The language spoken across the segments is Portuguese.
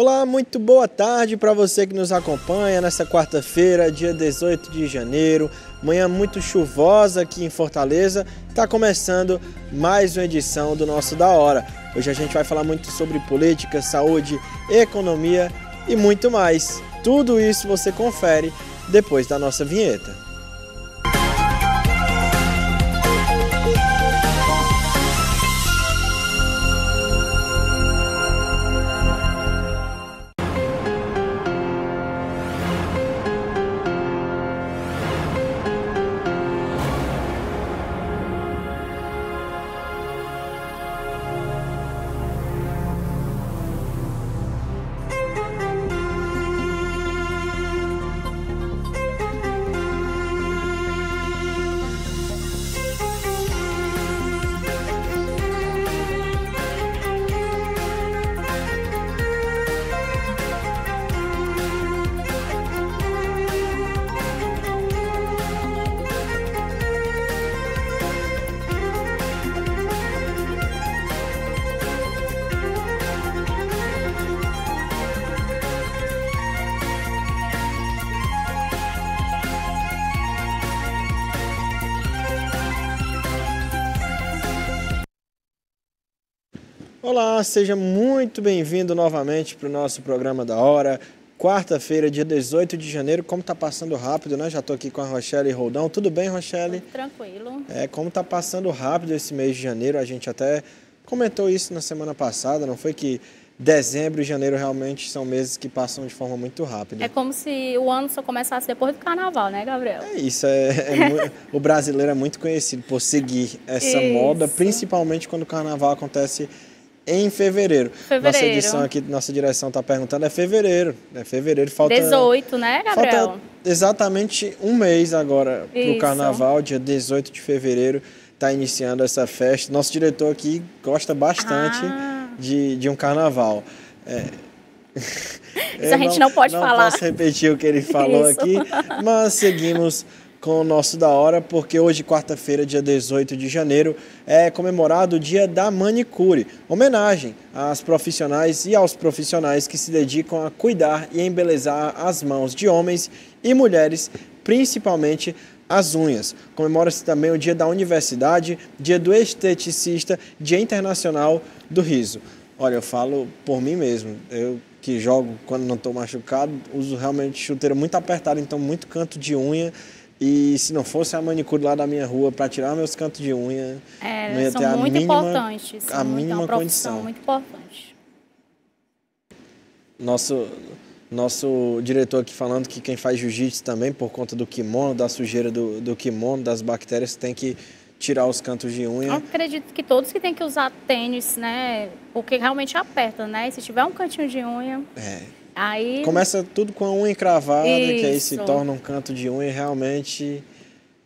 Olá, muito boa tarde para você que nos acompanha nesta quarta-feira, dia 18 de janeiro. Manhã muito chuvosa aqui em Fortaleza. Está começando mais uma edição do nosso Da Hora. Hoje a gente vai falar muito sobre política, saúde, economia e muito mais. Tudo isso você confere depois da nossa vinheta. Olá, seja muito bem-vindo novamente para o nosso programa da hora. Quarta-feira, dia 18 de janeiro, como tá passando rápido, né? Já tô aqui com a Rochelle Roldão. Tudo bem, Rochelle? Tudo tranquilo. É, como tá passando rápido esse mês de janeiro, a gente até comentou isso na semana passada, não foi que dezembro e janeiro realmente são meses que passam de forma muito rápida. É como se o ano só começasse depois do carnaval, né, Gabriel? É isso. É, é o brasileiro é muito conhecido por seguir essa isso. moda, principalmente quando o carnaval acontece em fevereiro. fevereiro. Nossa edição aqui, nossa direção está perguntando, é fevereiro. É fevereiro, falta... 18, né, Gabriel? Falta exatamente um mês agora para o Carnaval, dia 18 de fevereiro, está iniciando essa festa. Nosso diretor aqui gosta bastante ah. de, de um Carnaval. É... Isso a gente não, não pode não falar. Não posso repetir o que ele falou Isso. aqui, mas seguimos com o nosso da hora, porque hoje, quarta-feira, dia 18 de janeiro, é comemorado o Dia da Manicure, homenagem às profissionais e aos profissionais que se dedicam a cuidar e embelezar as mãos de homens e mulheres, principalmente as unhas. Comemora-se também o Dia da Universidade, Dia do Esteticista, Dia Internacional do Riso. Olha, eu falo por mim mesmo. Eu que jogo quando não estou machucado, uso realmente chuteira muito apertada, então muito canto de unha e se não fosse a manicure lá da minha rua para tirar meus cantos de unha, é, não ia são ter a muito mínima, importantes. São a mínima é uma condição. muito importante. Nosso, nosso diretor aqui falando que quem faz jiu-jitsu também, por conta do kimono, da sujeira do, do kimono, das bactérias, tem que tirar os cantos de unha. Eu acredito que todos que têm que usar tênis, né? Porque realmente aperta, né? E se tiver um cantinho de unha. É. Aí... Começa tudo com a unha encravada, Isso. que aí se torna um canto de unha realmente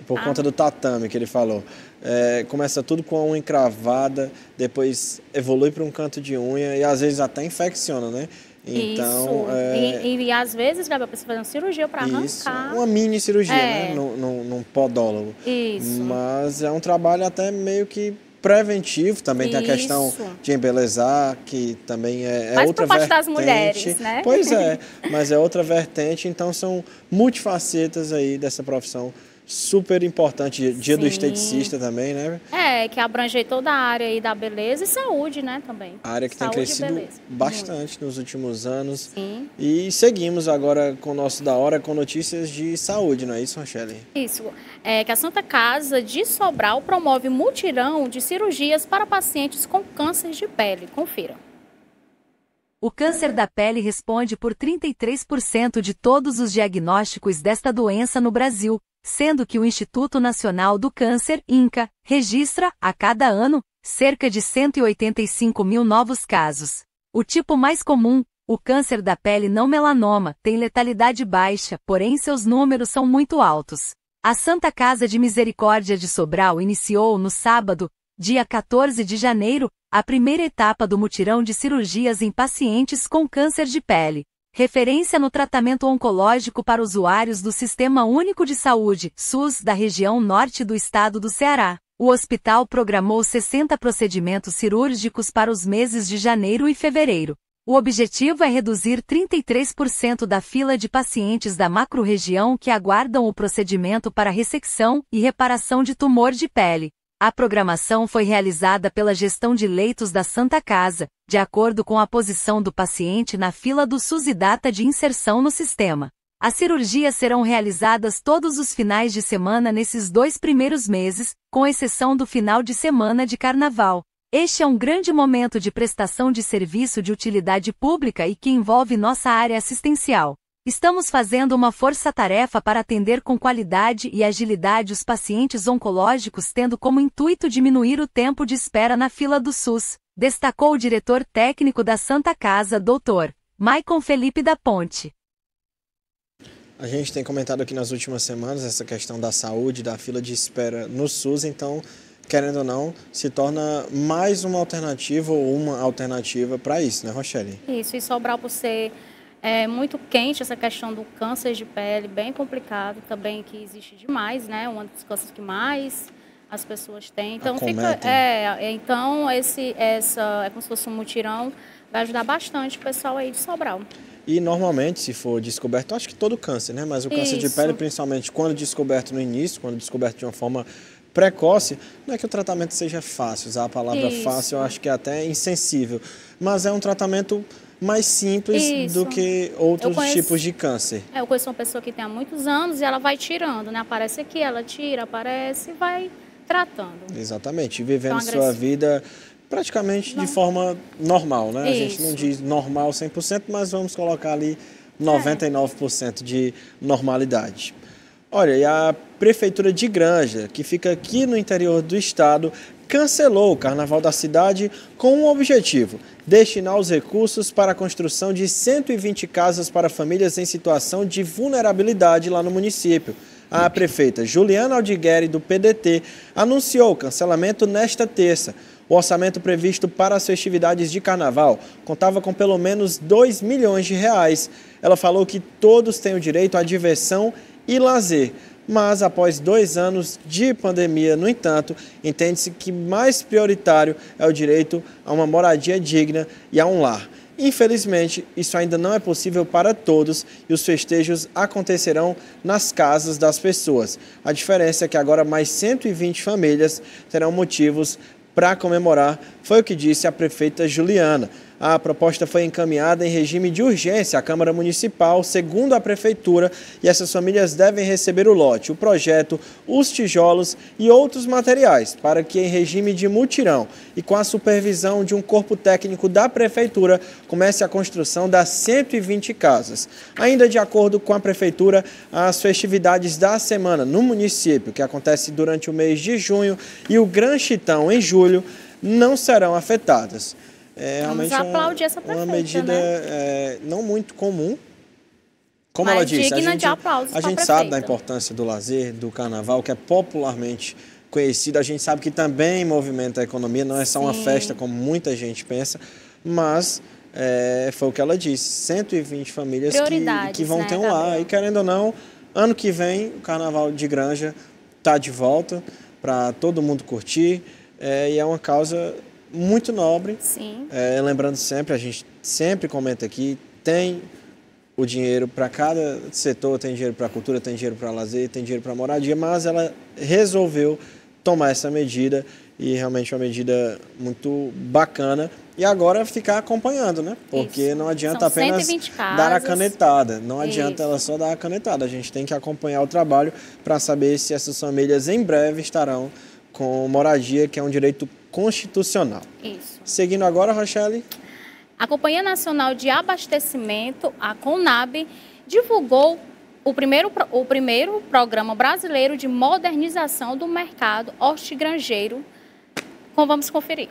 por ah. conta do tatame que ele falou. É, começa tudo com a unha encravada, depois evolui para um canto de unha e às vezes até infecciona, né? Então, Isso. É... E, e, e, às vezes, Gabriel, né, precisa fazer uma cirurgia para arrancar. Isso, uma mini cirurgia, é. né? Num, num podólogo. Isso. Mas é um trabalho até meio que preventivo, também Isso. tem a questão de embelezar, que também é, é mas outra vertente. das mulheres, né? Pois é, mas é outra vertente, então são multifacetas aí dessa profissão super importante. Dia Sim. do esteticista também, né? É, que abrange toda a área aí da beleza e saúde, né, também. A área que saúde tem crescido bastante Muito. nos últimos anos. Sim. E seguimos agora com o nosso Da Hora com notícias de saúde, não é isso, Rochelle? Isso. É que a Santa Casa de Sobral promove mutirão de cirurgias para pacientes com câncer de pele. Confira. O câncer da pele responde por 33% de todos os diagnósticos desta doença no Brasil, sendo que o Instituto Nacional do Câncer, INCA, registra, a cada ano, cerca de 185 mil novos casos. O tipo mais comum, o câncer da pele não melanoma, tem letalidade baixa, porém seus números são muito altos. A Santa Casa de Misericórdia de Sobral iniciou no sábado, dia 14 de janeiro, a primeira etapa do mutirão de cirurgias em pacientes com câncer de pele referência no tratamento oncológico para usuários do Sistema Único de Saúde, SUS, da região norte do estado do Ceará. O hospital programou 60 procedimentos cirúrgicos para os meses de janeiro e fevereiro. O objetivo é reduzir 33% da fila de pacientes da macro-região que aguardam o procedimento para ressecção e reparação de tumor de pele. A programação foi realizada pela gestão de leitos da Santa Casa, de acordo com a posição do paciente na fila do SUS e data de inserção no sistema. As cirurgias serão realizadas todos os finais de semana nesses dois primeiros meses, com exceção do final de semana de carnaval. Este é um grande momento de prestação de serviço de utilidade pública e que envolve nossa área assistencial. Estamos fazendo uma força-tarefa para atender com qualidade e agilidade os pacientes oncológicos, tendo como intuito diminuir o tempo de espera na fila do SUS, destacou o diretor técnico da Santa Casa, Dr. Maicon Felipe da Ponte. A gente tem comentado aqui nas últimas semanas essa questão da saúde, da fila de espera no SUS, então, querendo ou não, se torna mais uma alternativa ou uma alternativa para isso, né, Rochelle? Isso, e Sobral por ser é muito quente essa questão do câncer de pele, bem complicado também, que existe demais, né? Uma das coisas que mais as pessoas têm. Então, fica, é, é, então esse, essa, é como se fosse um mutirão, vai ajudar bastante o pessoal aí de Sobral. E normalmente, se for descoberto, acho que todo câncer, né? Mas o câncer Isso. de pele, principalmente quando descoberto no início, quando descoberto de uma forma precoce, não é que o tratamento seja fácil, usar a palavra Isso. fácil, eu acho que é até insensível, mas é um tratamento mais simples Isso. do que outros conheço, tipos de câncer. É, eu conheço uma pessoa que tem há muitos anos e ela vai tirando, né? Aparece aqui, ela tira, aparece e vai tratando. Exatamente, vivendo então, sua vida praticamente não. de forma normal, né? Isso. A gente não diz normal 100%, mas vamos colocar ali 99% é. de normalidade. Olha, e a Prefeitura de Granja, que fica aqui no interior do estado, cancelou o Carnaval da cidade com um objetivo: destinar os recursos para a construção de 120 casas para famílias em situação de vulnerabilidade lá no município. A prefeita Juliana Aldigueri, do PDT, anunciou o cancelamento nesta terça. O orçamento previsto para as festividades de carnaval contava com pelo menos 2 milhões de reais. Ela falou que todos têm o direito à diversão e lazer mas após dois anos de pandemia, no entanto, entende-se que mais prioritário é o direito a uma moradia digna e a um lar. Infelizmente, isso ainda não é possível para todos e os festejos acontecerão nas casas das pessoas. A diferença é que agora mais 120 famílias terão motivos para comemorar, foi o que disse a prefeita Juliana. A proposta foi encaminhada em regime de urgência à Câmara Municipal, segundo a Prefeitura, e essas famílias devem receber o lote, o projeto, os tijolos e outros materiais, para que em regime de mutirão e com a supervisão de um corpo técnico da Prefeitura, comece a construção das 120 casas. Ainda de acordo com a Prefeitura, as festividades da semana no município, que acontece durante o mês de junho, e o Gran Chitão em julho, não serão afetadas. É realmente Vamos aplaudir uma, essa prefeita, uma medida né? é, não muito comum. Como Mas ela disse, a gente, a gente sabe da importância do lazer, do carnaval, que é popularmente conhecido. A gente sabe que também movimenta a economia, não é só Sim. uma festa como muita gente pensa, mas é, foi o que ela disse, 120 famílias que, que, vão né, ter um Gabriel? lar. E querendo ou não, ano que vem o Carnaval de Granja está de volta para todo mundo curtir é, e é uma causa muito nobre. Sim. É, lembrando sempre, a gente sempre comenta aqui, tem o dinheiro para cada setor, tem dinheiro para cultura, tem dinheiro para lazer, tem dinheiro para moradia, mas ela resolveu tomar essa medida e realmente é uma medida muito bacana. E agora ficar acompanhando, né? Porque Isso. não adianta São apenas dar a canetada. Não Isso. adianta ela só dar a canetada. A gente tem que acompanhar o trabalho para saber se essas famílias em breve estarão com moradia, que é um direito constitucional. Isso. Seguindo agora, Rochelle. A Companhia Nacional de Abastecimento, a CONAB, divulgou o primeiro, o primeiro programa brasileiro de modernização do mercado hortigranjeiro. vamos conferir.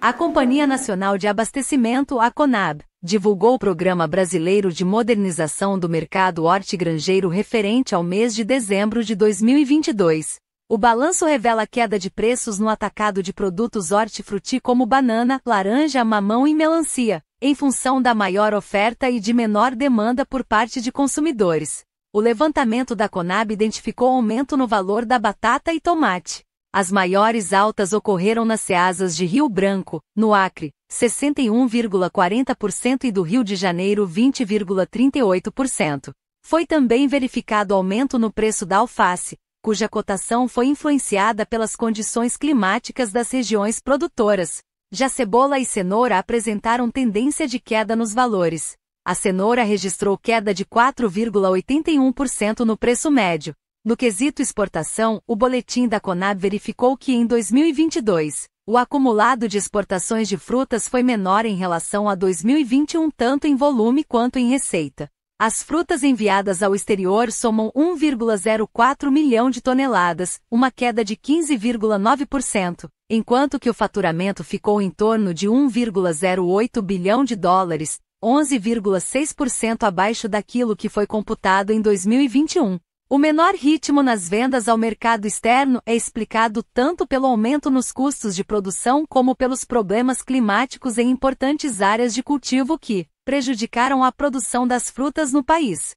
A Companhia Nacional de Abastecimento, a CONAB, divulgou o Programa Brasileiro de Modernização do Mercado Hortigranjeiro referente ao mês de dezembro de 2022, o balanço revela queda de preços no atacado de produtos hortifruti como banana, laranja, mamão e melancia, em função da maior oferta e de menor demanda por parte de consumidores. O levantamento da Conab identificou aumento no valor da batata e tomate. As maiores altas ocorreram nas ceasas de Rio Branco, no Acre, 61,40% e do Rio de Janeiro, 20,38%. Foi também verificado aumento no preço da alface, cuja cotação foi influenciada pelas condições climáticas das regiões produtoras. Já cebola e cenoura apresentaram tendência de queda nos valores. A cenoura registrou queda de 4,81% no preço médio. No quesito exportação, o boletim da Conab verificou que em 2022, o acumulado de exportações de frutas foi menor em relação a 2021 tanto em volume quanto em receita. As frutas enviadas ao exterior somam 1,04 milhão de toneladas, uma queda de 15,9%, enquanto que o faturamento ficou em torno de 1,08 bilhão de dólares, 11,6% abaixo daquilo que foi computado em 2021. O menor ritmo nas vendas ao mercado externo é explicado tanto pelo aumento nos custos de produção como pelos problemas climáticos em importantes áreas de cultivo que, prejudicaram a produção das frutas no país.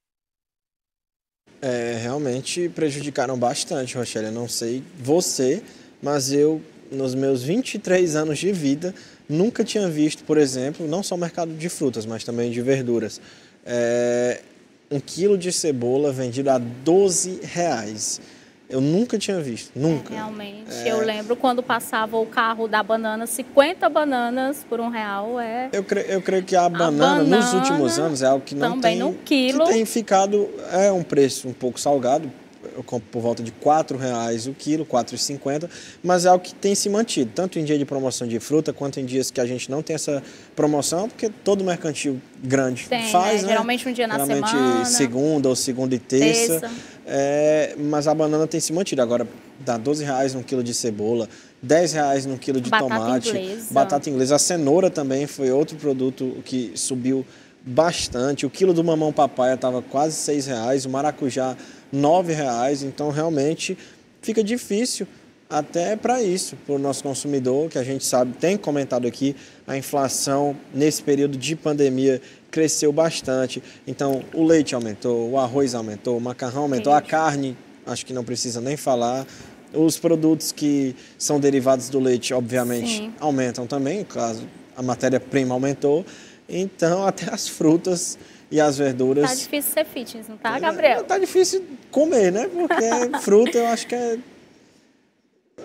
É, realmente prejudicaram bastante, Rochelle. Eu não sei você, mas eu, nos meus 23 anos de vida, nunca tinha visto, por exemplo, não só o mercado de frutas, mas também de verduras. É, um quilo de cebola vendido a 12 reais. Eu nunca tinha visto, nunca. É, realmente, é... eu lembro quando passava o carro da banana, 50 bananas por um real é... Eu, cre eu creio que a banana, a banana, nos últimos anos é algo que não também tem... Também no quilo. Que tem ficado, é um preço um pouco salgado eu compro por volta de R$ 4,00 o quilo, R$ 4,50, mas é algo que tem se mantido, tanto em dia de promoção de fruta, quanto em dias que a gente não tem essa promoção, porque todo mercantil grande tem, né? faz, né? Geralmente um dia na Geralmente semana. segunda ou segunda e terça. terça. É, mas a banana tem se mantido. Agora, dá R$ reais um quilo de cebola, 10 reais no quilo de batata tomate, inglesa. batata inglesa. A cenoura também foi outro produto que subiu bastante. O quilo do mamão papaya estava quase 6 reais, o maracujá R$ reais. Então, realmente, fica difícil até para isso, para o nosso consumidor, que a gente sabe, tem comentado aqui, a inflação nesse período de pandemia cresceu bastante. Então, o leite aumentou, o arroz aumentou, o macarrão aumentou, a carne, acho que não precisa nem falar. Os produtos que são derivados do leite, obviamente, Sim. aumentam também, caso a matéria-prima aumentou. Então, até as frutas e as verduras. Tá difícil ser fitness, não tá, é, Gabriel? Tá difícil comer, né? Porque fruta eu acho que é.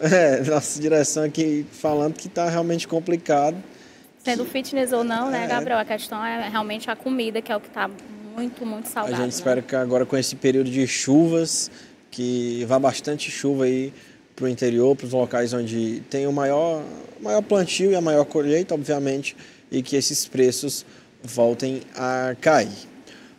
É, nossa direção aqui falando que tá realmente complicado. Sendo fitness ou não, né, é. Gabriel? A questão é realmente a comida, que é o que tá muito, muito saudável. A gente né? espera que agora com esse período de chuvas, que vá bastante chuva aí para o interior, para os locais onde tem o maior, maior plantio e a maior colheita, obviamente, e que esses preços voltem a cair.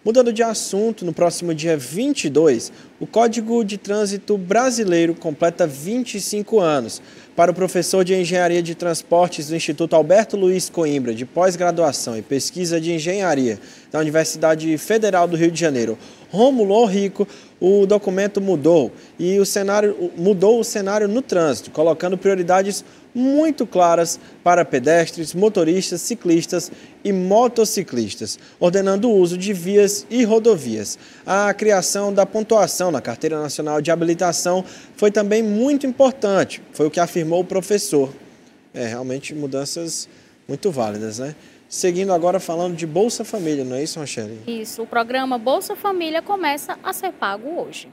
Mudando de assunto, no próximo dia 22, o Código de Trânsito Brasileiro completa 25 anos. Para o professor de Engenharia de Transportes do Instituto Alberto Luiz Coimbra, de pós-graduação e pesquisa de engenharia da Universidade Federal do Rio de Janeiro, Romulo Rico, o documento mudou e o cenário mudou o cenário no trânsito, colocando prioridades muito claras para pedestres, motoristas, ciclistas e motociclistas, ordenando o uso de vias e rodovias. A criação da pontuação na Carteira Nacional de Habilitação foi também muito importante, foi o que afirmou o professor. É, realmente mudanças muito válidas, né? Seguindo agora falando de Bolsa Família, não é isso, Rochelle? Isso, o programa Bolsa Família começa a ser pago hoje.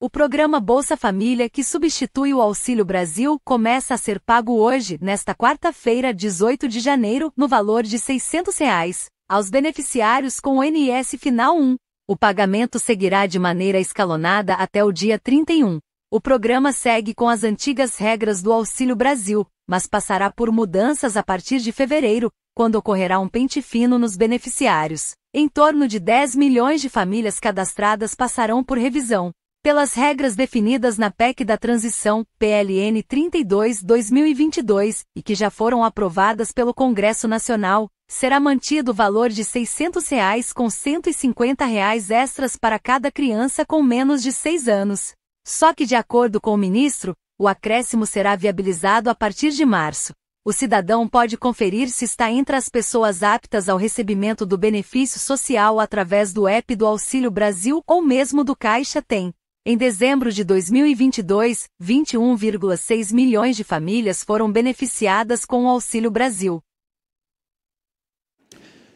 O programa Bolsa Família, que substitui o Auxílio Brasil, começa a ser pago hoje, nesta quarta-feira, 18 de janeiro, no valor de R$ 600, reais, aos beneficiários com o NS Final 1. O pagamento seguirá de maneira escalonada até o dia 31. O programa segue com as antigas regras do Auxílio Brasil, mas passará por mudanças a partir de fevereiro, quando ocorrerá um pente fino nos beneficiários. Em torno de 10 milhões de famílias cadastradas passarão por revisão pelas regras definidas na PEC da Transição, PLN 32-2022, e que já foram aprovadas pelo Congresso Nacional, será mantido o valor de R$ 600 reais com R$ 150 reais extras para cada criança com menos de 6 anos. Só que, de acordo com o ministro, o acréscimo será viabilizado a partir de março. O cidadão pode conferir se está entre as pessoas aptas ao recebimento do benefício social através do app do Auxílio Brasil ou mesmo do Caixa Tem. Em dezembro de 2022, 21,6 milhões de famílias foram beneficiadas com o Auxílio Brasil.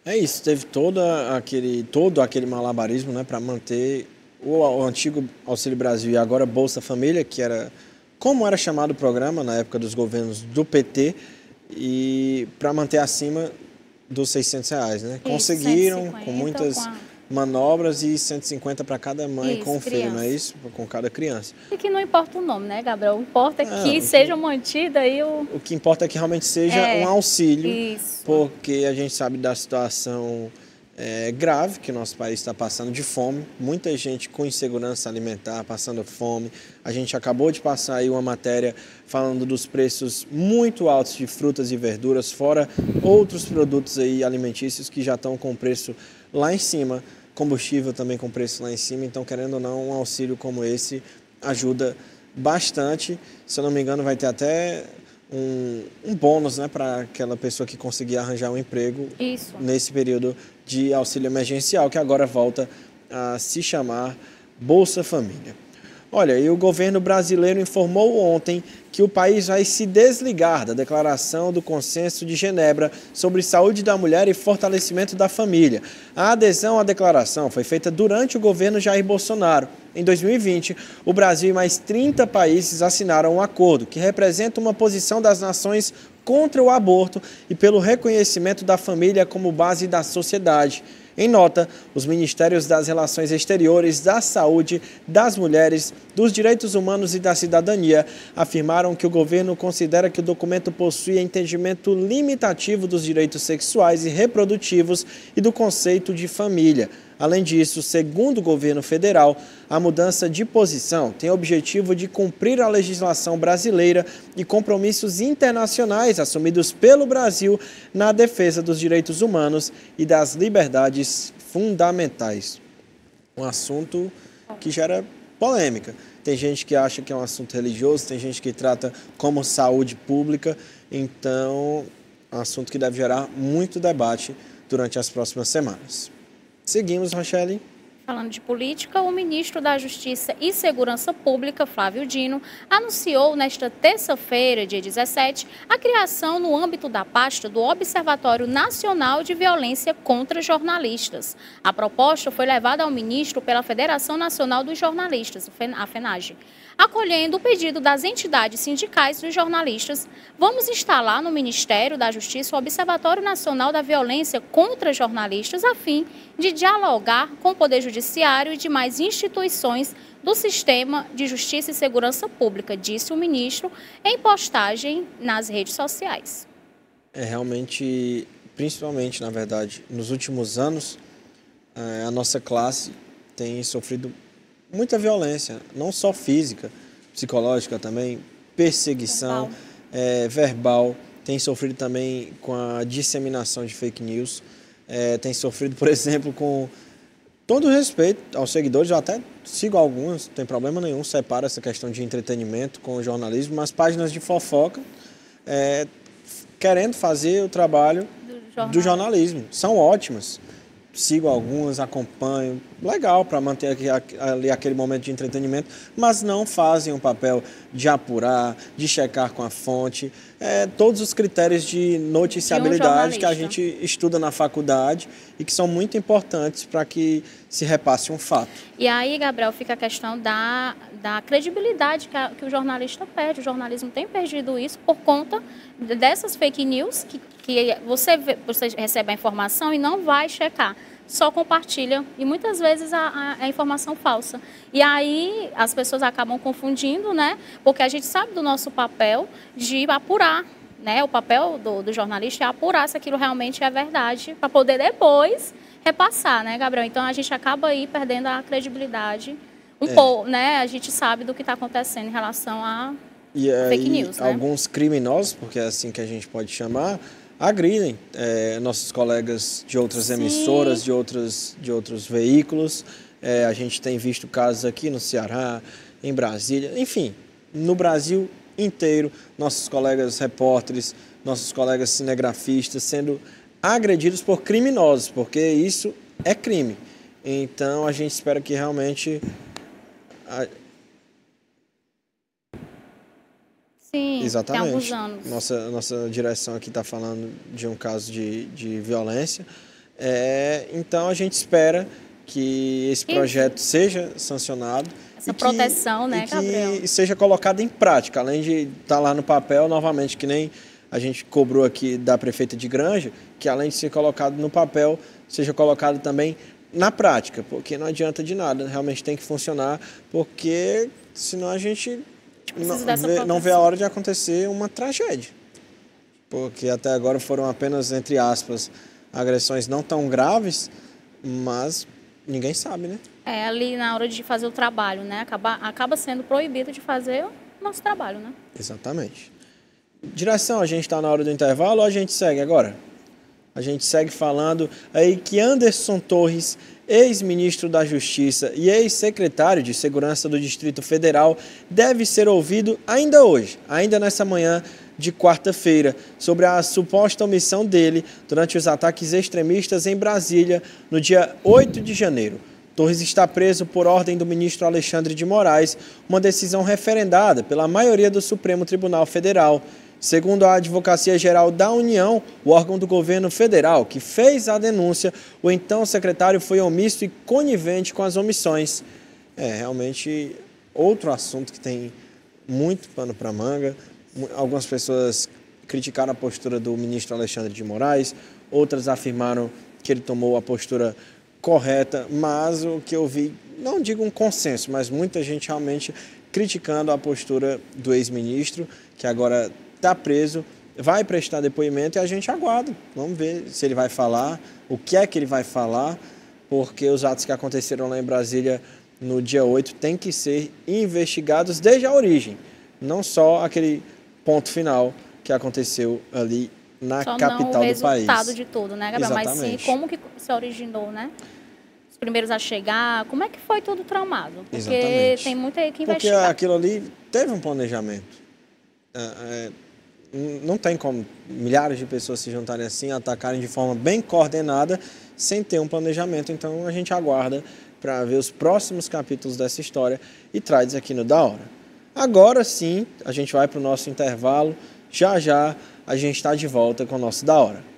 É isso, teve todo aquele, todo aquele malabarismo né, para manter o, o, antigo Auxílio Brasil e agora Bolsa Família, que era como era chamado o programa na época dos governos do PT, e para manter acima dos 600 reais. Né? Conseguiram, com muitas. Com a manobras e 150 para cada mãe isso, com criança. filho, não é isso? Com cada criança. E que não importa o nome, né, Gabriel? O importa é, é que seja mantida aí o... O que importa é que realmente seja é, um auxílio, isso. porque a gente sabe da situação é, grave que o nosso país está passando de fome, muita gente com insegurança alimentar, passando fome. A gente acabou de passar aí uma matéria falando dos preços muito altos de frutas e verduras, fora outros produtos aí alimentícios que já estão com preço lá em cima combustível também com preço lá em cima, então querendo ou não, um auxílio como esse ajuda bastante. Se eu não me engano, vai ter até um, um bônus né, para aquela pessoa que conseguir arranjar um emprego Isso. nesse período de auxílio emergencial, que agora volta a se chamar Bolsa Família. Olha, e o governo brasileiro informou ontem que o país vai se desligar da declaração do Consenso de Genebra sobre saúde da mulher e fortalecimento da família. A adesão à declaração foi feita durante o governo Jair Bolsonaro. Em 2020, o Brasil e mais 30 países assinaram um acordo que representa uma posição das nações contra o aborto e pelo reconhecimento da família como base da sociedade. Em nota, os Ministérios das Relações Exteriores, da Saúde, das Mulheres, dos Direitos Humanos e da Cidadania afirmaram que o governo considera que o documento possui entendimento limitativo dos direitos sexuais e reprodutivos e do conceito de família. Além disso, segundo o governo federal, a mudança de posição tem o objetivo de cumprir a legislação brasileira e compromissos internacionais assumidos pelo Brasil na defesa dos direitos humanos e das liberdades fundamentais. Um assunto que gera polêmica. Tem gente que acha que é um assunto religioso, tem gente que trata como saúde pública. Então, é um assunto que deve gerar muito debate durante as próximas semanas. Seguimos, Rochelle. Falando de política, o ministro da Justiça e Segurança Pública, Flávio Dino, anunciou nesta terça-feira, dia 17, a criação no âmbito da pasta do Observatório Nacional de Violência contra Jornalistas. A proposta foi levada ao ministro pela Federação Nacional dos Jornalistas, a FENAGE acolhendo o pedido das entidades sindicais dos jornalistas, vamos instalar no Ministério da Justiça o Observatório Nacional da Violência contra Jornalistas, a fim de dialogar com o Poder Judiciário e demais instituições do sistema de justiça e segurança pública, disse o ministro em postagem nas redes sociais. É realmente, principalmente, na verdade, nos últimos anos, eh, a nossa classe tem sofrido muita violência, não só física, psicológica também, perseguição verbal. É, verbal tem sofrido também com a disseminação de fake news, é, tem sofrido, por exemplo, com todo respeito aos seguidores, eu até sigo alguns, não tem problema nenhum, separa essa questão de entretenimento com o jornalismo, mas páginas de fofoca é, querendo fazer o trabalho do, jornal. do jornalismo, são ótimas sigo algumas, acompanho, legal para manter aqui, ali aquele momento de entretenimento, mas não fazem o um papel de apurar, de checar com a fonte é, todos os critérios de noticiabilidade um que a gente estuda na faculdade e que são muito importantes para que se repasse um fato. E aí, Gabriel, fica a questão da, da credibilidade que, a, que o jornalista perde. O jornalismo tem perdido isso por conta dessas fake news que, que você, vê, você recebe a informação e não vai checar só compartilha e muitas vezes a, informação falsa. E aí as pessoas acabam confundindo, né? Porque a gente sabe do nosso papel de apurar. Né? O papel do, do jornalista é apurar se aquilo realmente é verdade, para poder depois repassar, né, Gabriel? Então a gente acaba aí perdendo a credibilidade um é. pouco, né? A gente sabe do que está acontecendo em relação a e fake news. Né? Alguns criminosos, porque é assim que a gente pode chamar, agridem é, nossos colegas de outras Sim. emissoras, de, outras, de outros veículos. É, a gente tem visto casos aqui no Ceará, em Brasília, enfim, no Brasil inteiro, nossos colegas repórteres, nossos colegas cinegrafistas sendo agredidos por criminosos, porque isso é crime. Então a gente espera que realmente Sim, Exatamente. tem alguns anos. Nossa, nossa direção aqui está falando de um caso de, de violência. É, então a gente espera que esse projeto seja sancionado. Essa proteção, que, né, e Gabriel? Que seja colocado em prática, além de estar tá lá no papel, novamente, que nem a gente cobrou aqui da prefeita de Granja, que além de ser colocado no papel, seja colocado também na prática, porque não adianta de nada, realmente tem que funcionar, porque senão a gente gente precisa não dessa vê, proteção. Não vê a hora de acontecer uma tragédia. Porque até agora foram apenas, entre aspas, agressões não tão graves, mas ninguém sabe, né? É, ali na hora de fazer o trabalho, né? Acaba, acaba sendo proibido de fazer o nosso trabalho, né? Exatamente. Direção, a gente está na hora do intervalo ou a gente segue agora? A gente segue falando aí que Anderson Torres ex-ministro da Justiça e ex-secretário de Segurança do Distrito Federal, deve ser ouvido ainda hoje, ainda nessa manhã de quarta-feira, sobre a suposta omissão dele durante os ataques extremistas em Brasília no dia 8 de janeiro. Torres está preso por ordem do ministro Alexandre de Moraes, uma decisão referendada pela maioria do Supremo Tribunal Federal. Segundo a Advocacia Geral da União, o órgão do governo federal que fez a denúncia, o então secretário foi omisso e conivente com as omissões. É realmente outro assunto que tem muito pano para manga. Algumas pessoas criticaram a postura do ministro Alexandre de Moraes, outras afirmaram que ele tomou a postura correta, mas o que eu vi, não digo um consenso, mas muita gente realmente criticando a postura do ex-ministro, que agora está preso, vai prestar depoimento e a gente aguarda. Vamos ver se ele vai falar, o que é que ele vai falar, porque os atos que aconteceram lá em Brasília no dia 8 têm que ser investigados desde a origem, não só aquele ponto final que aconteceu ali na só capital do país. o resultado de tudo, né, Gabriel? Exatamente. Mas sim, como que se originou, né? Os primeiros a chegar, como é que foi tudo traumado? Porque Exatamente. tem muita que investigar. Porque aquilo ali teve um planejamento. É, é, não tem como milhares de pessoas se juntarem assim, atacarem de forma bem coordenada, sem ter um planejamento. Então a gente aguarda para ver os próximos capítulos dessa história e traz aqui no Da Hora. Agora sim, a gente vai para o nosso intervalo. Já já a gente está de volta com o nosso Da Hora.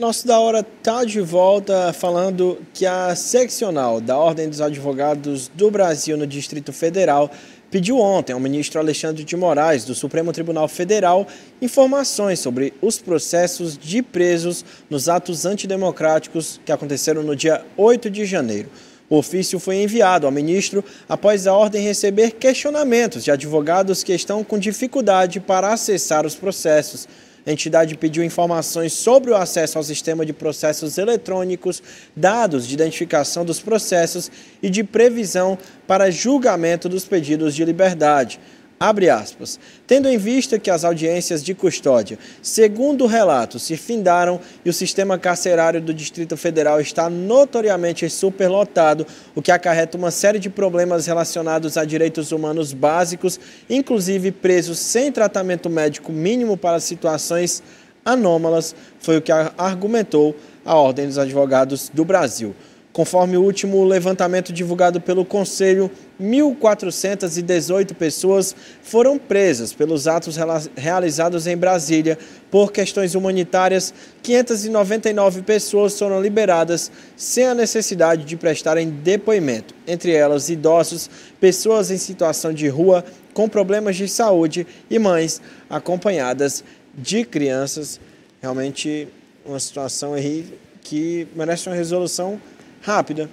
Nosso da hora está de volta falando que a seccional da Ordem dos Advogados do Brasil no Distrito Federal pediu ontem ao ministro Alexandre de Moraes do Supremo Tribunal Federal informações sobre os processos de presos nos atos antidemocráticos que aconteceram no dia 8 de janeiro. O ofício foi enviado ao ministro após a ordem receber questionamentos de advogados que estão com dificuldade para acessar os processos. A entidade pediu informações sobre o acesso ao sistema de processos eletrônicos, dados de identificação dos processos e de previsão para julgamento dos pedidos de liberdade. Abre aspas. Tendo em vista que as audiências de custódia, segundo o relato, se findaram e o sistema carcerário do Distrito Federal está notoriamente superlotado, o que acarreta uma série de problemas relacionados a direitos humanos básicos, inclusive presos sem tratamento médico mínimo para situações anômalas, foi o que argumentou a Ordem dos Advogados do Brasil. Conforme o último levantamento divulgado pelo Conselho, 1.418 pessoas foram presas pelos atos realizados em Brasília. Por questões humanitárias, 599 pessoas foram liberadas sem a necessidade de prestarem depoimento, entre elas idosos, pessoas em situação de rua, com problemas de saúde e mães acompanhadas de crianças. Realmente uma situação aí que merece uma resolução rápida,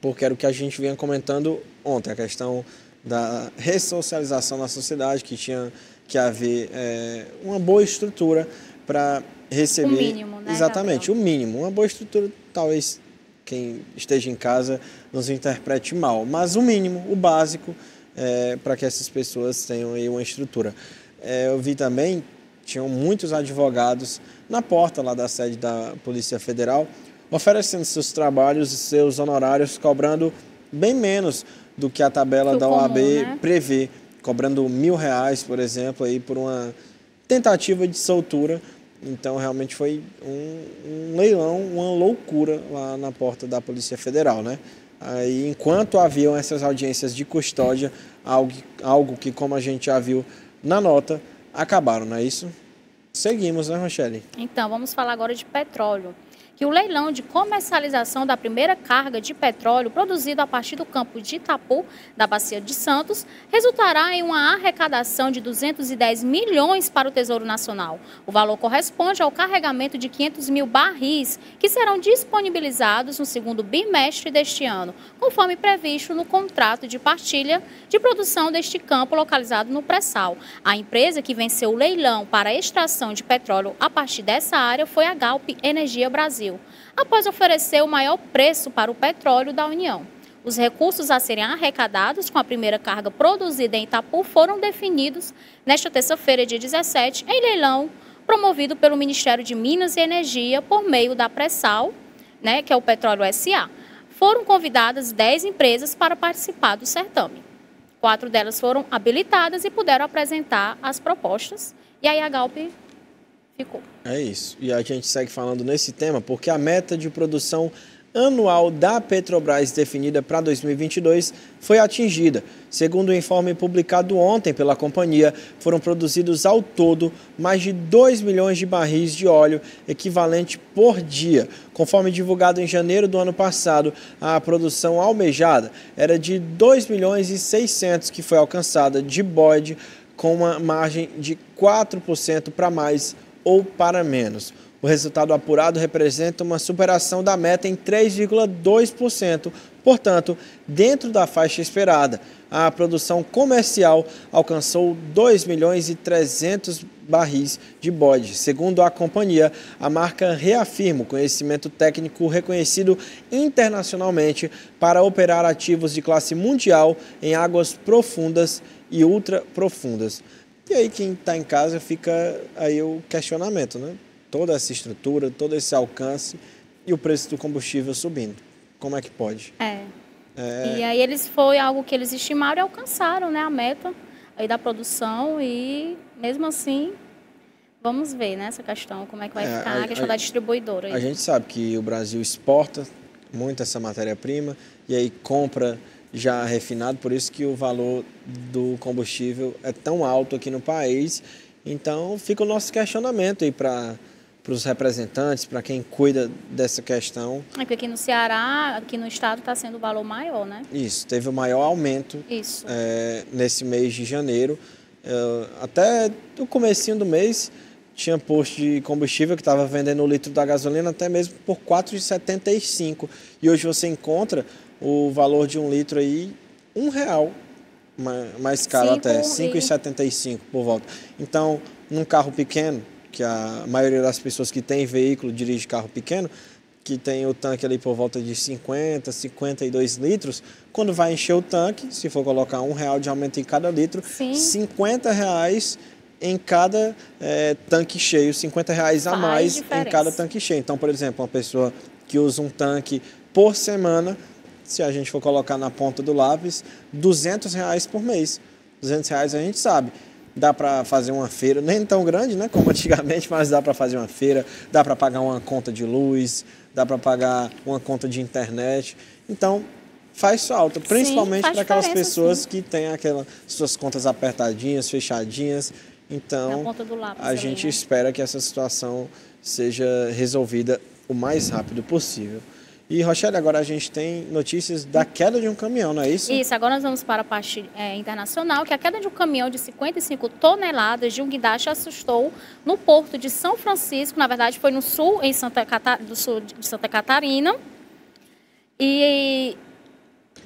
porque era o que a gente vinha comentando ontem, a questão da ressocialização na sociedade, que tinha que haver é, uma boa estrutura para receber. O mínimo, né? Exatamente, Gabriel? o mínimo. Uma boa estrutura, talvez quem esteja em casa nos interprete mal, mas o mínimo, o básico, é, eh, para que essas pessoas tenham aí uma estrutura. É, eu vi também, tinham muitos advogados na porta lá da sede da Polícia Federal, oferecendo seus trabalhos e seus honorários, cobrando bem menos do que a tabela da OAB comum, né? prevê, cobrando mil reais, por exemplo, aí por uma tentativa de soltura. Então, realmente foi um, um leilão, uma loucura lá na porta da Polícia Federal, né? Aí, enquanto haviam essas audiências de custódia, algo, algo que, como a gente já viu na nota, acabaram, não é isso? Seguimos, né, Rochelle? Então, vamos falar agora de petróleo que o leilão de comercialização da primeira carga de petróleo produzido a partir do campo de Itapu, da Bacia de Santos, resultará em uma arrecadação de 210 milhões para o Tesouro Nacional. O valor corresponde ao carregamento de 500 mil barris, que serão disponibilizados no segundo bimestre deste ano, conforme previsto no contrato de partilha de produção deste campo localizado no pré-sal. A empresa que venceu o leilão para extração de petróleo a partir dessa área foi a Galp Energia Brasil. Brasil, após oferecer o maior preço para o petróleo da União. Os recursos a serem arrecadados com a primeira carga produzida em Itapu foram definidos nesta terça-feira, dia 17, em leilão promovido pelo Ministério de Minas e Energia por meio da Pressal, né, que é o Petróleo SA. Foram convidadas 10 empresas para participar do certame. Quatro delas foram habilitadas e puderam apresentar as propostas. E aí a Galp ficou. É isso. E a gente segue falando nesse tema porque a meta de produção anual da Petrobras definida para 2022 foi atingida. Segundo o um informe publicado ontem pela companhia, foram produzidos ao todo mais de 2 milhões de barris de óleo equivalente por dia. Conforme divulgado em janeiro do ano passado, a produção almejada era de 2 milhões e 600 que foi alcançada de bode com uma margem de 4% para mais ou para menos. O resultado apurado representa uma superação da meta em 3,2%, portanto, dentro da faixa esperada. A produção comercial alcançou 2 milhões e 300 barris de bode. Segundo a companhia, a marca reafirma o conhecimento técnico reconhecido internacionalmente para operar ativos de classe mundial em águas profundas e ultraprofundas. E aí quem está em casa fica aí o questionamento, né? Toda essa estrutura, todo esse alcance e o preço do combustível subindo. Como é que pode? É. é... E aí eles foi algo que eles estimaram e alcançaram, né? A meta aí da produção e mesmo assim vamos ver, né? Essa questão como é que vai é, ficar a, a questão a, da distribuidora. Aí. A gente sabe que o Brasil exporta muito essa matéria-prima e aí compra já refinado, por isso que o valor do combustível é tão alto aqui no país. Então fica o nosso questionamento aí para para os representantes, para quem cuida dessa questão. É porque aqui no Ceará, aqui no estado, está sendo o valor maior, né? Isso, teve o maior aumento Isso. É, nesse mês de janeiro. É, até o comecinho do mês tinha posto de combustível que estava vendendo o litro da gasolina até mesmo por R$ 4,75. E hoje você encontra o valor de um litro aí, um real mais caro Cinco até, 5,75 por volta. Então, num carro pequeno, que a maioria das pessoas que tem veículo dirige carro pequeno, que tem o tanque ali por volta de 50, 52 litros, quando vai encher o tanque, se for colocar um real de aumento em cada litro, Sim. 50 reais em cada é, tanque cheio, 50 reais a Faz mais diferença. em cada tanque cheio. Então, por exemplo, uma pessoa que usa um tanque por semana se a gente for colocar na ponta do lápis, 200 reais por mês. 200 reais a gente sabe. Dá para fazer uma feira, nem tão grande né, como antigamente, mas dá para fazer uma feira, dá para pagar uma conta de luz, dá para pagar uma conta de internet. Então, faz falta, principalmente para aquelas pessoas sim. que têm aquelas suas contas apertadinhas, fechadinhas. Então, a também, gente né? espera que essa situação seja resolvida o mais rápido possível. E, Rochelle, agora a gente tem notícias da queda de um caminhão, não é isso? Isso, agora nós vamos para a parte é, internacional, que a queda de um caminhão de 55 toneladas de um guindaste assustou no porto de São Francisco, na verdade foi no sul, em Santa Cata... do sul de Santa Catarina. E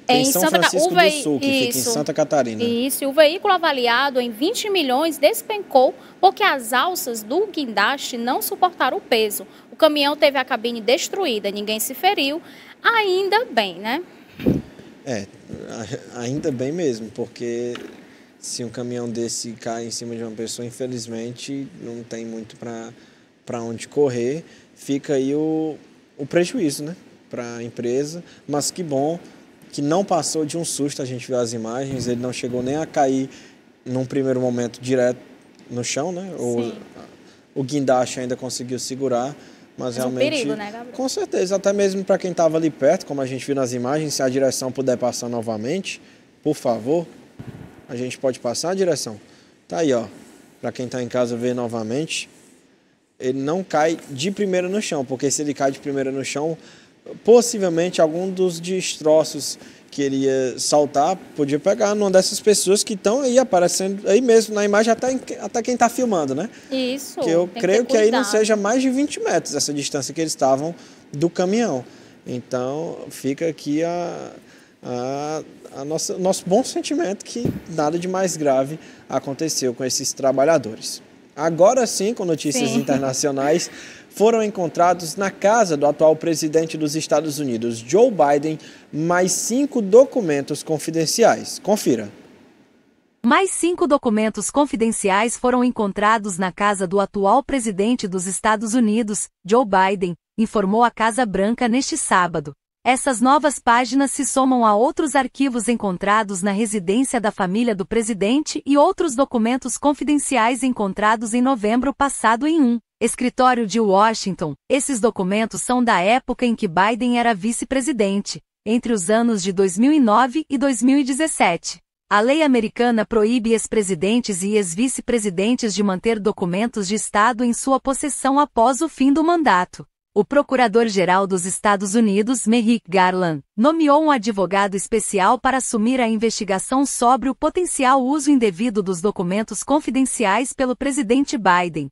é em, São Santa Francisco do Sul, que isso, fica em Santa Catarina. Isso, e o veículo avaliado em 20 milhões despencou porque as alças do guindaste não suportaram o peso. O caminhão teve a cabine destruída, ninguém se feriu. Ainda bem, né? É, ainda bem mesmo, porque se um caminhão desse cai em cima de uma pessoa, infelizmente não tem muito para onde correr. Fica aí o, o prejuízo, né? Para a empresa, mas que bom que não passou de um susto. A gente viu as imagens, ele não chegou nem a cair num primeiro momento direto no chão, né? O, o guindaste ainda conseguiu segurar. Mas, mas realmente. Um perigo, né, Gabriel? Com certeza, até mesmo para quem estava ali perto, como a gente viu nas imagens, se a direção puder passar novamente, por favor, a gente pode passar a direção. Tá aí, ó. Para quem está em casa ver novamente, ele não cai de primeira no chão, porque se ele cai de primeira no chão, possivelmente algum dos destroços que ele ia saltar podia pegar numa dessas pessoas que estão aí aparecendo aí mesmo na imagem até, até quem está filmando, né? Isso. Que eu creio que, que aí não seja mais de 20 metros essa distância que eles estavam do caminhão. Então fica aqui a, a, a nossa, nosso bom sentimento que nada de mais grave aconteceu com esses trabalhadores. Agora sim, com notícias sim. internacionais, foram encontrados na casa do atual presidente dos Estados Unidos, Joe Biden, mais cinco documentos confidenciais. Confira. Mais cinco documentos confidenciais foram encontrados na casa do atual presidente dos Estados Unidos, Joe Biden, informou a Casa Branca neste sábado. Essas novas páginas se somam a outros arquivos encontrados na residência da família do presidente e outros documentos confidenciais encontrados em novembro passado em um Escritório de Washington, esses documentos são da época em que Biden era vice-presidente, entre os anos de 2009 e 2017. A lei americana proíbe ex-presidentes e ex-vice-presidentes de manter documentos de Estado em sua possessão após o fim do mandato. O Procurador-Geral dos Estados Unidos, Merrick Garland, nomeou um advogado especial para assumir a investigação sobre o potencial uso indevido dos documentos confidenciais pelo presidente Biden,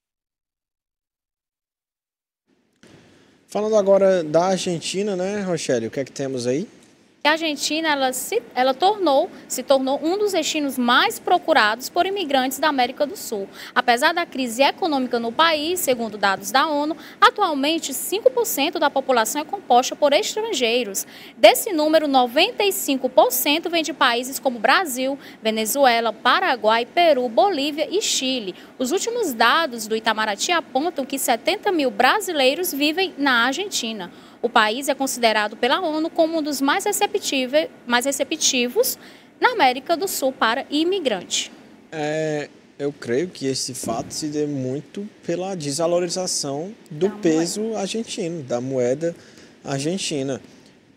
Falando agora da Argentina, né, Rochelle? O que é que temos aí? a Argentina ela se, ela tornou, se tornou um dos destinos mais procurados por imigrantes da América do Sul. Apesar da crise econômica no país, segundo dados da ONU, atualmente 5% da população é composta por estrangeiros. Desse número, 95% vem de países como Brasil, Venezuela, Paraguai, Peru, Bolívia e Chile. Os últimos dados do Itamaraty apontam que 70 mil brasileiros vivem na Argentina. O país é considerado pela ONU como um dos mais, mais receptivos na América do Sul para imigrante. É, eu creio que esse fato se dê muito pela desvalorização do da peso moeda. argentino, da moeda argentina.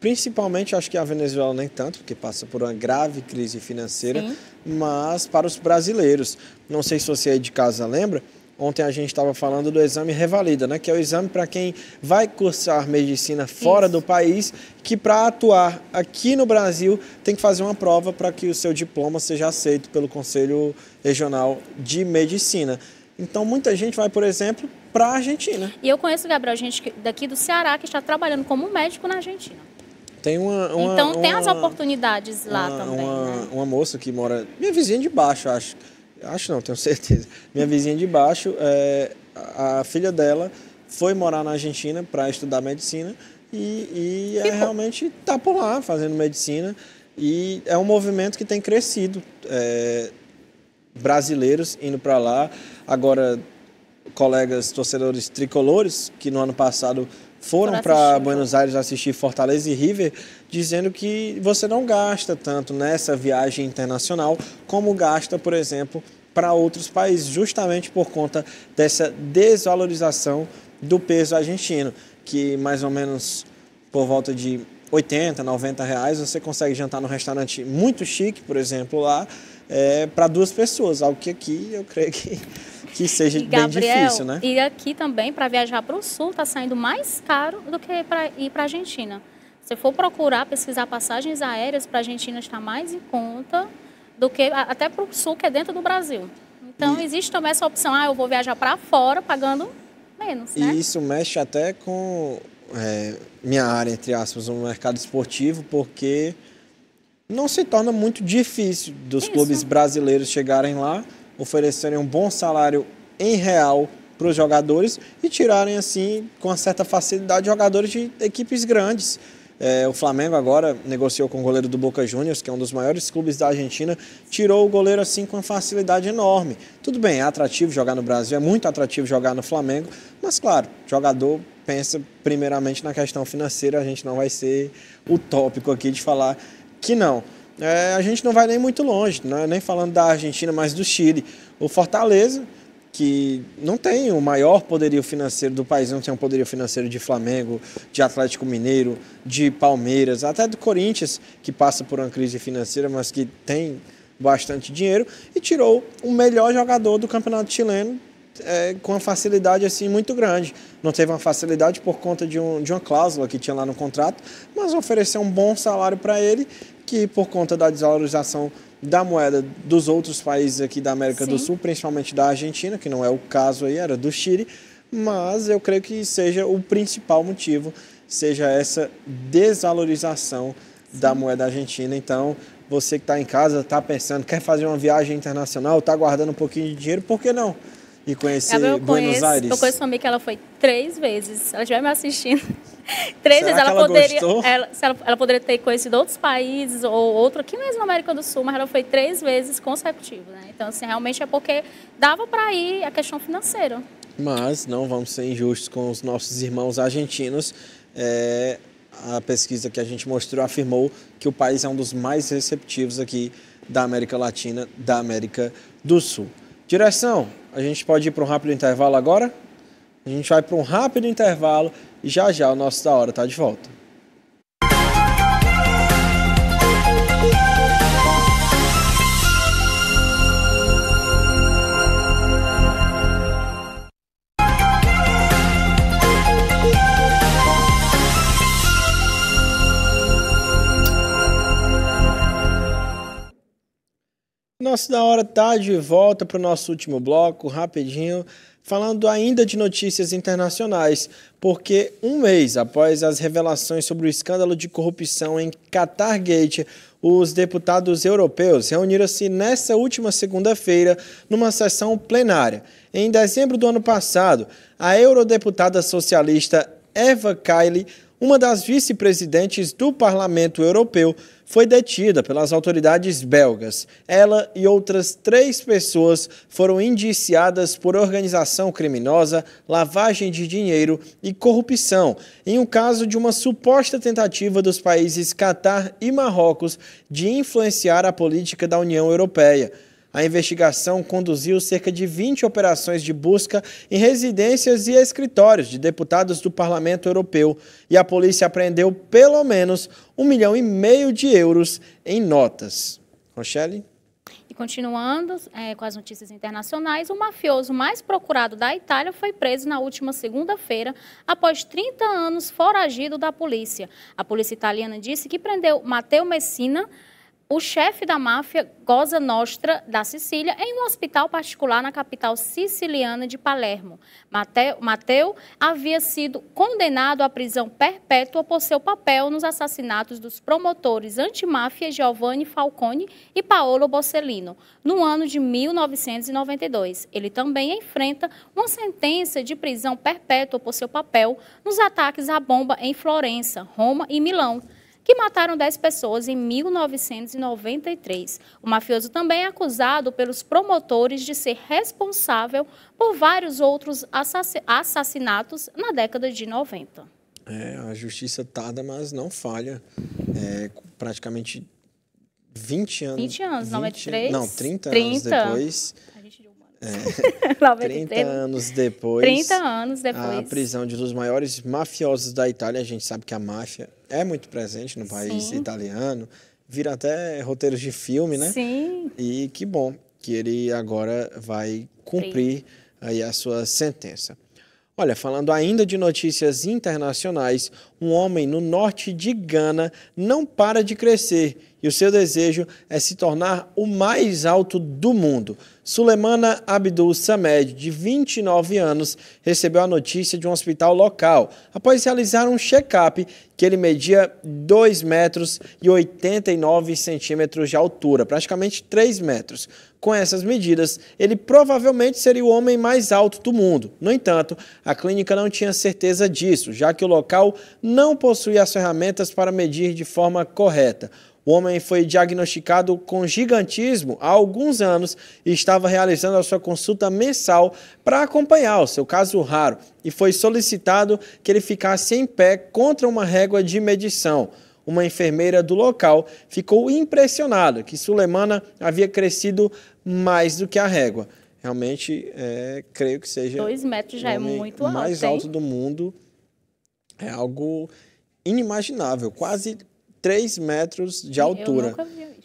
Principalmente, acho que a Venezuela nem tanto, porque passa por uma grave crise financeira, Sim. mas para os brasileiros. Não sei se você aí de casa lembra, Ontem a gente estava falando do exame Revalida, né? que é o exame para quem vai cursar medicina fora Isso. do país, que para atuar aqui no Brasil tem que fazer uma prova para que o seu diploma seja aceito pelo Conselho Regional de Medicina. Então muita gente vai, por exemplo, para a Argentina. E eu conheço, Gabriel, gente daqui do Ceará que está trabalhando como médico na Argentina. Tem uma, uma então uma, tem as oportunidades lá também. Uma, né? uma moça que mora, minha vizinha de baixo, acho Acho não, tenho certeza. Minha vizinha de baixo, é, a, filha dela foi morar na Argentina para estudar medicina e, e é, realmente está por lá fazendo medicina. E é um movimento que tem crescido. É, brasileiros indo para lá. Agora, colegas torcedores tricolores que no ano passado foram para né? Buenos Aires assistir Fortaleza e River dizendo que você não gasta tanto nessa viagem internacional como gasta, por exemplo, para outros países, justamente por conta dessa desvalorização do peso argentino, que mais ou menos por volta de 80, 90 reais você consegue jantar num restaurante muito chique, por exemplo, lá, é, para duas pessoas, algo que aqui eu creio que, que seja Gabriel, bem difícil, né? E aqui também, para viajar para o sul, está saindo mais caro do que para ir para a Argentina você for procurar, pesquisar passagens aéreas para a Argentina está mais em conta do que até para o sul, que é dentro do Brasil. Então, e... existe também essa opção, ah, eu vou viajar para fora pagando menos, né? E isso mexe até com é, minha área, entre aspas, um mercado esportivo, porque não se torna muito difícil dos isso. clubes brasileiros chegarem lá, oferecerem um bom salário em real para os jogadores e tirarem assim com certa facilidade jogadores de equipes grandes. É, o Flamengo agora negociou com o goleiro do Boca Juniors, que é um dos maiores clubes da Argentina, tirou o goleiro assim com uma facilidade enorme. Tudo bem, é atrativo jogar no Brasil, é muito atrativo jogar no Flamengo, mas claro, jogador pensa primeiramente na questão financeira, a gente não vai ser utópico aqui de falar que não. É, a gente não vai nem muito longe, é nem falando da Argentina, mas do Chile. O Fortaleza que não tem o maior poderio financeiro do país, não tem um poderio financeiro de Flamengo, de Atlético Mineiro, de Palmeiras, até do Corinthians, que passa por uma crise financeira, mas que tem bastante dinheiro, e tirou o melhor jogador do campeonato chileno é, com uma facilidade assim muito grande. Não teve uma facilidade por conta de, um, de uma cláusula que tinha lá no contrato, mas ofereceu um bom salário para ele, que por conta da desvalorização da moeda dos outros países aqui da América Sim. do Sul, principalmente da Argentina, que não é o caso aí, era do Chile, mas eu creio que seja o principal motivo, seja essa desvalorização Sim. da moeda argentina. Então, você que está em casa, está pensando, quer fazer uma viagem internacional, está guardando um pouquinho de dinheiro, por que não? E conhecer é Buenos conheço, Aires. Eu conheço uma amiga que ela foi três vezes. Ela estiver me assistindo. Três Será vezes ela, ela poderia. Ela, ela, poderia ter conhecido outros países ou outro aqui mesmo na América do Sul, mas ela foi três vezes consecutivo, né? Então, assim, realmente é porque dava para ir a questão financeira. Mas não vamos ser injustos com os nossos irmãos argentinos. É, a pesquisa que a gente mostrou afirmou que o país é um dos mais receptivos aqui da América Latina, da América do Sul. Direção, a gente pode ir para um rápido intervalo agora? A gente vai para um rápido intervalo e já já o nosso Da Hora tá de volta. Nosso da hora tá de volta para o nosso último bloco, rapidinho. Falando ainda de notícias internacionais, porque um mês após as revelações sobre o escândalo de corrupção em Qatar Gate, os deputados europeus reuniram-se nesta última segunda-feira numa sessão plenária. Em dezembro do ano passado, a eurodeputada socialista Eva Kaili uma das vice-presidentes do Parlamento Europeu foi detida pelas autoridades belgas. Ela e outras três pessoas foram indiciadas por organização criminosa, lavagem de dinheiro e corrupção, em um caso de uma suposta tentativa dos países Catar e Marrocos de influenciar a política da União Europeia. A investigação conduziu cerca de 20 operações de busca em residências e escritórios de deputados do Parlamento Europeu e a polícia apreendeu pelo menos um milhão e meio de euros em notas. Rochelle? E continuando é, com as notícias internacionais, o mafioso mais procurado da Itália foi preso na última segunda-feira, após 30 anos foragido da polícia. A polícia italiana disse que prendeu Matteo Messina o chefe da máfia Cosa Nostra da Sicília em um hospital particular na capital siciliana de Palermo. Mateu, havia sido condenado à prisão perpétua por seu papel nos assassinatos dos promotores antimáfia Giovanni Falcone e Paolo Borsellino, no ano de 1992. Ele também enfrenta uma sentença de prisão perpétua por seu papel nos ataques à bomba em Florença, Roma e Milão que mataram 10 pessoas em 1993. O mafioso também é acusado pelos promotores de ser responsável por vários outros assassinatos na década de 90. É, a justiça tarda, mas não falha. É, praticamente 20 anos. 20 anos, 20, 93? Não, 30, 30 anos depois 30 é. anos depois. 30 anos depois. A prisão de um dos maiores mafiosos da Itália. A gente sabe que a máfia é muito presente no país Sim. italiano. Vira até roteiros de filme, né? Sim. E que bom que ele agora vai cumprir Sim. aí a sua sentença. Olha, falando ainda de notícias internacionais, um homem no norte de Gana não para de crescer e o seu desejo é se tornar o mais alto do mundo. Sulemana Abdul Samed, de 29 anos, recebeu a notícia de um hospital local após realizar um check-up que ele media 2 metros e 89 centímetros de altura, praticamente 3 metros. Com essas medidas, ele provavelmente seria o homem mais alto do mundo. No entanto, a clínica não tinha certeza disso, já que o local não possuía as ferramentas para medir de forma correta. O homem foi diagnosticado com gigantismo há alguns anos e estava realizando a sua consulta mensal para acompanhar o seu caso raro e foi solicitado que ele ficasse em pé contra uma régua de medição uma enfermeira do local, ficou impressionada que Sulemana havia crescido mais do que a régua. Realmente, é, creio que seja. Dois metros já é muito alto. mais alto do mundo. É algo inimaginável. Quase 3 metros de altura.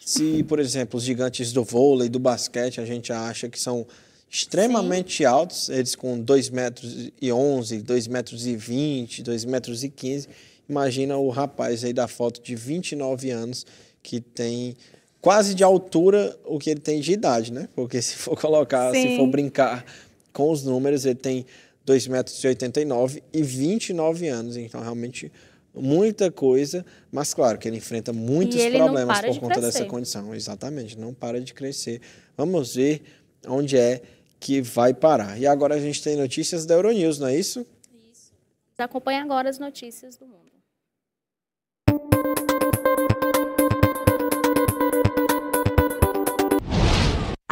Se, por exemplo, os gigantes do vôlei, do basquete, a gente acha que são extremamente Sim. altos, eles com 2 metros e 11, 2 metros e 20, 2 metros e 15 Imagina o rapaz aí da foto de 29 anos que tem quase de altura o que ele tem de idade, né? Porque se for colocar, Sim. se for brincar com os números, ele tem 2,89 metros e, e 29 anos. Então, realmente, muita coisa. Mas, claro, que ele enfrenta muitos ele problemas por de conta crescer. dessa condição. Exatamente, não para de crescer. Vamos ver onde é que vai parar. E agora a gente tem notícias da Euronews, não é isso? Isso. Acompanhe agora as notícias do mundo.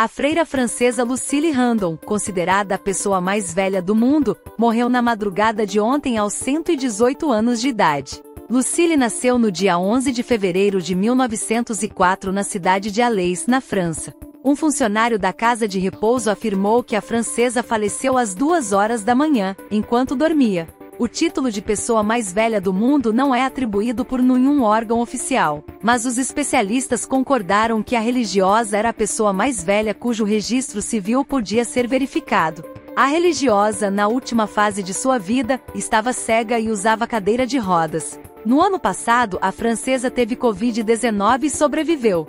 A freira francesa Lucille Randon, considerada a pessoa mais velha do mundo, morreu na madrugada de ontem aos 118 anos de idade. Lucille nasceu no dia 11 de fevereiro de 1904 na cidade de Alais, na França. Um funcionário da casa de repouso afirmou que a francesa faleceu às duas horas da manhã, enquanto dormia. O título de pessoa mais velha do mundo não é atribuído por nenhum órgão oficial, mas os especialistas concordaram que a religiosa era a pessoa mais velha cujo registro civil podia ser verificado. A religiosa, na última fase de sua vida, estava cega e usava cadeira de rodas. No ano passado, a francesa teve Covid-19 e sobreviveu.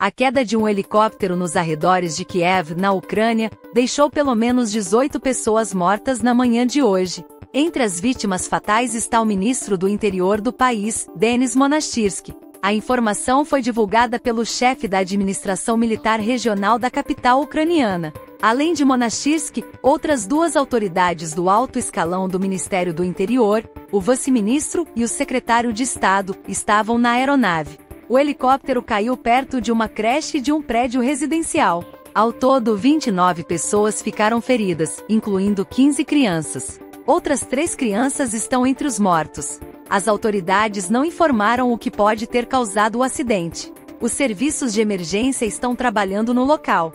A queda de um helicóptero nos arredores de Kiev, na Ucrânia, deixou pelo menos 18 pessoas mortas na manhã de hoje. Entre as vítimas fatais está o ministro do interior do país, Denis Monastirsky. A informação foi divulgada pelo chefe da administração militar regional da capital ucraniana. Além de Monastirsky, outras duas autoridades do alto escalão do Ministério do Interior, o vice-ministro e o secretário de Estado, estavam na aeronave. O helicóptero caiu perto de uma creche de um prédio residencial. Ao todo, 29 pessoas ficaram feridas, incluindo 15 crianças. Outras três crianças estão entre os mortos. As autoridades não informaram o que pode ter causado o acidente. Os serviços de emergência estão trabalhando no local.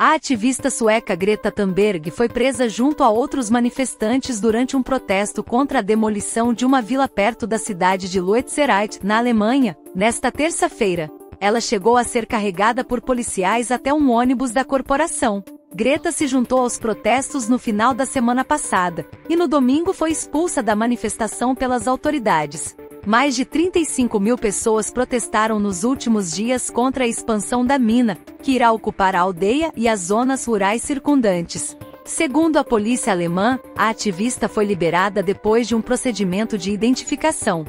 A ativista sueca Greta Thunberg foi presa junto a outros manifestantes durante um protesto contra a demolição de uma vila perto da cidade de Luetzerait, na Alemanha, nesta terça-feira. Ela chegou a ser carregada por policiais até um ônibus da corporação. Greta se juntou aos protestos no final da semana passada, e no domingo foi expulsa da manifestação pelas autoridades mais de 35 mil pessoas protestaram nos últimos dias contra a expansão da mina, que irá ocupar a aldeia e as zonas rurais circundantes. Segundo a polícia alemã, a ativista foi liberada depois de um procedimento de identificação.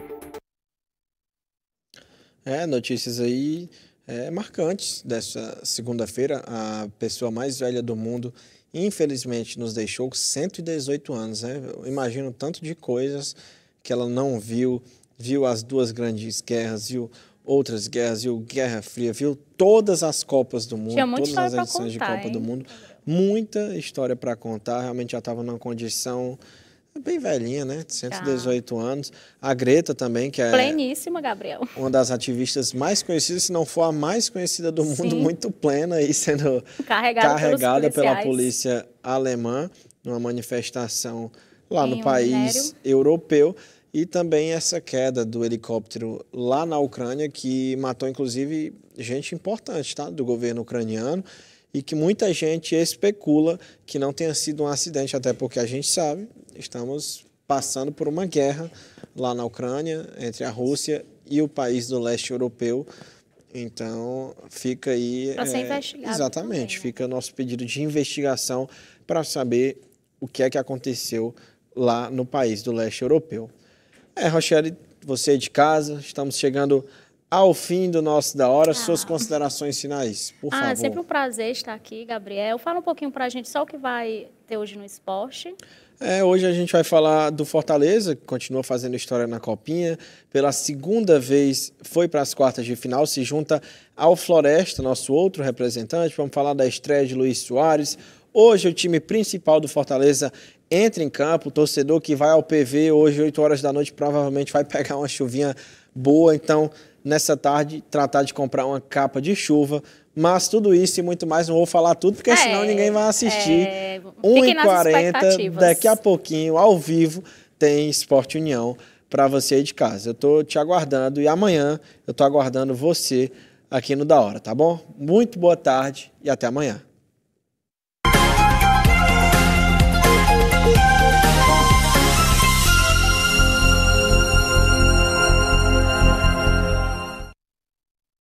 É, notícias aí é, marcantes dessa segunda-feira. A pessoa mais velha do mundo, infelizmente, nos deixou com 118 anos. Né? Eu imagino tanto de coisas que ela não viu, viu as duas grandes guerras, viu outras guerras, viu Guerra Fria, viu todas as Copas do Mundo, todas as edições contar, de Copa hein? do Mundo. Muita história para contar. Realmente já estava numa condição bem velhinha, né? 118 anos. A Greta também, que é. Pleníssima, Gabriel. Uma das ativistas mais conhecidas, se não for a mais conhecida do mundo, Sim. muito plena e sendo carregada, carregada pela polícia alemã numa manifestação lá em no um país minério. europeu e também essa queda do helicóptero lá na Ucrânia, que matou inclusive gente importante tá? do governo ucraniano e que muita gente especula que não tenha sido um acidente, até porque a gente sabe, estamos passando por uma guerra lá na Ucrânia entre a Rússia e o país do leste europeu. Então, fica aí. Para ser é, investigado. Exatamente, também, né? fica nosso pedido de investigação para saber o que é que aconteceu lá no país do leste europeu. É, Rochelle, você é de casa, estamos chegando ao fim do nosso Da Hora. Ah. Suas considerações finais, por ah, é favor. É sempre um prazer estar aqui, Gabriel. Fala um pouquinho para a gente só o que vai ter hoje no esporte. É, hoje a gente vai falar do Fortaleza, que continua fazendo história na Copinha. Pela segunda vez foi para as quartas de final, se junta ao Floresta, nosso outro representante. Vamos falar da estreia de Luiz Soares. Hoje o time principal do Fortaleza entra em campo. O torcedor que vai ao PV hoje, 8 horas da noite, provavelmente vai pegar uma chuvinha boa. Então, nessa tarde, tratar de comprar uma capa de chuva. Mas tudo isso e muito mais, não vou falar tudo, porque é, senão ninguém vai assistir. É... 1h40, daqui a pouquinho, ao vivo, tem Esporte União para você aí de casa. Eu estou te aguardando e amanhã eu estou aguardando você aqui no Da Hora, tá bom? Muito boa tarde e até amanhã.